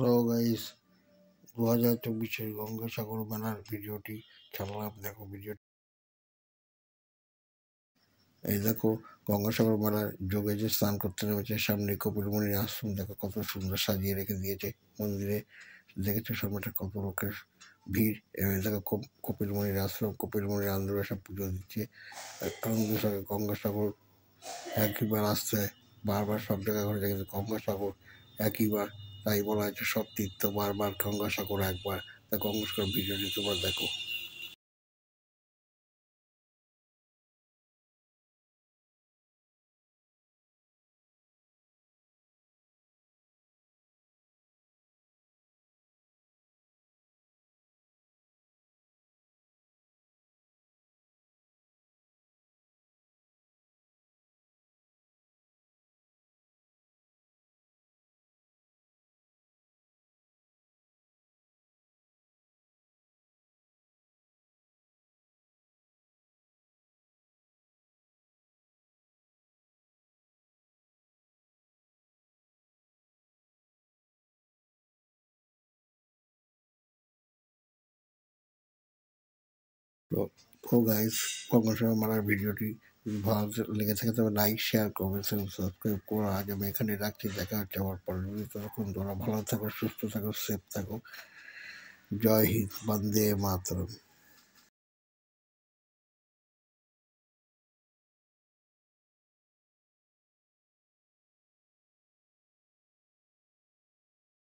hello guys দু হাজার চব্বিশের গঙ্গাসাগর ব্যানার ভিডিওটি ছাড়লাম দেখো ভিডিওটি এই দেখো গঙ্গাসাগর মেলার যোগে যে স্নান করতে নেমেছে সামনে কপিলমণির আশ্রম দেখো কত সুন্দর সাজিয়ে রেখে দিয়েছে মন্দিরে দেখেছো সামনেটা কত লোকের ভিড় এবং দেখো কপিলমণির আশ্রম কপিলমণির আন্দোলনে সব পুজো দিচ্ছে গঙ্গাসাগর গঙ্গাসাগর একইবার আসছে বারবার সব জায়গায় ঘুরে যায় কিন্তু গঙ্গাসাগর একইবার তাই বলা হয়েছে সব তীর্থ বারবার গঙ্গাসাগর করো একবার তা কংগ্রেস ভিডিওটি তোমার দেখো তো ও গাইস কখন সময় মারার ভিডিওটি ভালো লেগে থাকে তবে লাইক শেয়ার করবেন সাবস্ক্রাইব করা আজ আমি এখানে রাখছি দেখা হচ্ছে আমার পরের ভিডিওতে তখন তোমরা ভালো থাকো সুস্থ থাকো সেফ থাকো জয় হিন্দ বন্দে মাতরম